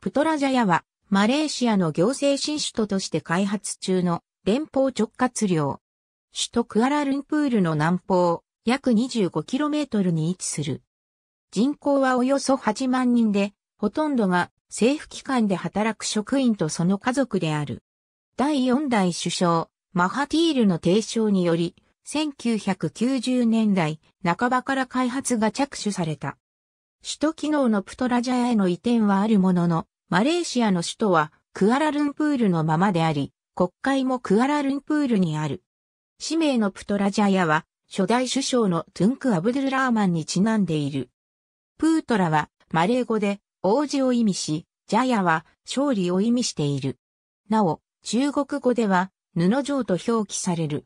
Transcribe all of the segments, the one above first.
プトラジャヤは、マレーシアの行政新首都として開発中の連邦直轄領。首都クアラルンプールの南方、約 25km に位置する。人口はおよそ8万人で、ほとんどが政府機関で働く職員とその家族である。第4代首相、マハティールの提唱により、1990年代半ばから開発が着手された。首都機能のプトラジャヤへの移転はあるものの、マレーシアの首都はクアラルンプールのままであり、国会もクアラルンプールにある。氏名のプトラジャヤは、初代首相のトゥンク・アブドゥル・ラーマンにちなんでいる。プートラは、マレー語で、王子を意味し、ジャヤは、勝利を意味している。なお、中国語では、布状と表記される。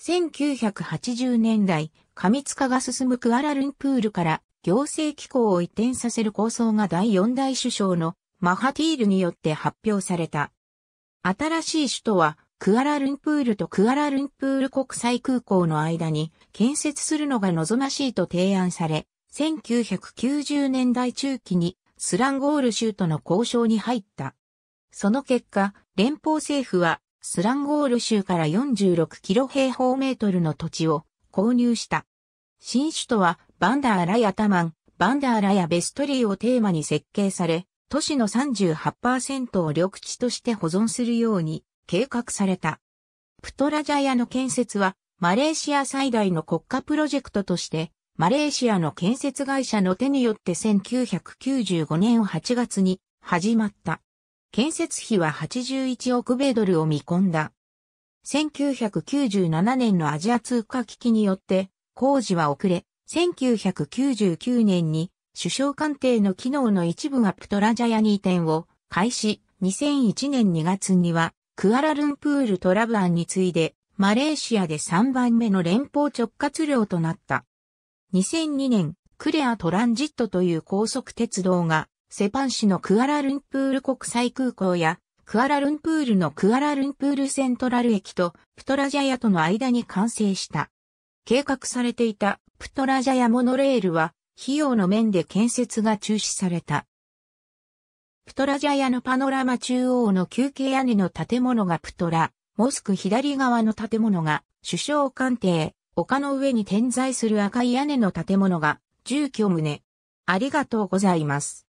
1980年代、過密化が進むクアラルンプールから行政機構を移転させる構想が第4代首相のマハティールによって発表された。新しい首都はクアラルンプールとクアラルンプール国際空港の間に建設するのが望ましいと提案され、1990年代中期にスランゴール州との交渉に入った。その結果、連邦政府はスランゴール州から46キロ平方メートルの土地を購入した。新首都はバンダーラやタマン、バンダーラやベストリーをテーマに設計され、都市の38%を緑地として保存するように計画された。プトラジャヤの建設は、マレーシア最大の国家プロジェクトとして、マレーシアの建設会社の手によって1995年8月に始まった。建設費は81億米ドルを見込んだ。1997年のアジア通貨危機によって工事は遅れ、1999年に首相官邸の機能の一部がプトラジャヤに移転を開始、2001年2月にはクアラルンプールトラブアンに次いでマレーシアで3番目の連邦直轄領となった。2002年、クレアトランジットという高速鉄道がセパン市のクアラルンプール国際空港やクアラルンプールのクアラルンプールセントラル駅とプトラジャヤとの間に完成した。計画されていたプトラジャヤモノレールは、費用の面で建設が中止された。プトラジャヤのパノラマ中央の休憩屋根の建物がプトラ、モスク左側の建物が首相官邸、丘の上に点在する赤い屋根の建物が住居棟。ありがとうございます。